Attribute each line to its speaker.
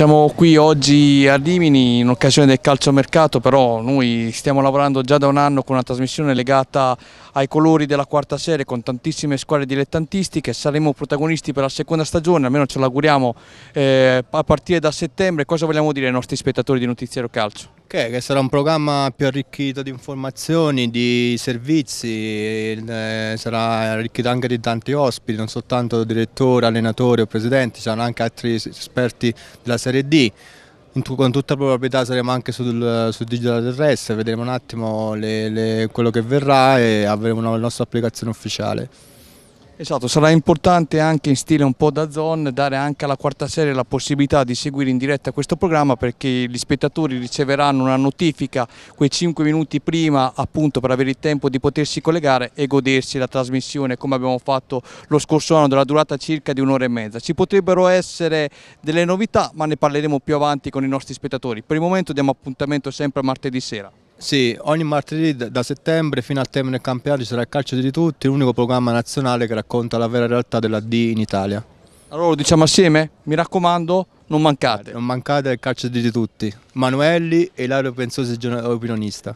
Speaker 1: Siamo qui oggi a Rimini in occasione del calciomercato, però noi stiamo lavorando già da un anno con una trasmissione legata ai colori della quarta serie con tantissime squadre dilettantistiche, saremo protagonisti per la seconda stagione, almeno ce l'auguriamo eh, a partire da settembre. Cosa vogliamo dire ai nostri spettatori di Notiziario Calcio? Okay, che sarà un programma
Speaker 2: più arricchito di informazioni, di servizi, eh, sarà arricchito anche di tanti ospiti, non soltanto direttore, allenatore o presidente, ci saranno anche altri esperti della Serie D. Tu, con tutta probabilità saremo anche sul, sul digitale terrestre, vedremo un attimo
Speaker 1: le, le, quello che verrà e avremo la nostra applicazione ufficiale. Esatto, sarà importante anche in stile un po' da zone dare anche alla quarta serie la possibilità di seguire in diretta questo programma perché gli spettatori riceveranno una notifica quei 5 minuti prima appunto per avere il tempo di potersi collegare e godersi la trasmissione come abbiamo fatto lo scorso anno della durata circa di un'ora e mezza. Ci potrebbero essere delle novità ma ne parleremo più avanti con i nostri spettatori. Per il momento diamo appuntamento sempre a martedì sera. Sì, ogni
Speaker 2: martedì da settembre fino al termine del campionato ci sarà il calcio di tutti, l'unico programma nazionale che racconta la vera realtà della D in Italia.
Speaker 1: Allora lo diciamo assieme, mi
Speaker 2: raccomando, non mancate. Non mancate al calcio di tutti. Manuelli e l'aereo pensoso opinionista.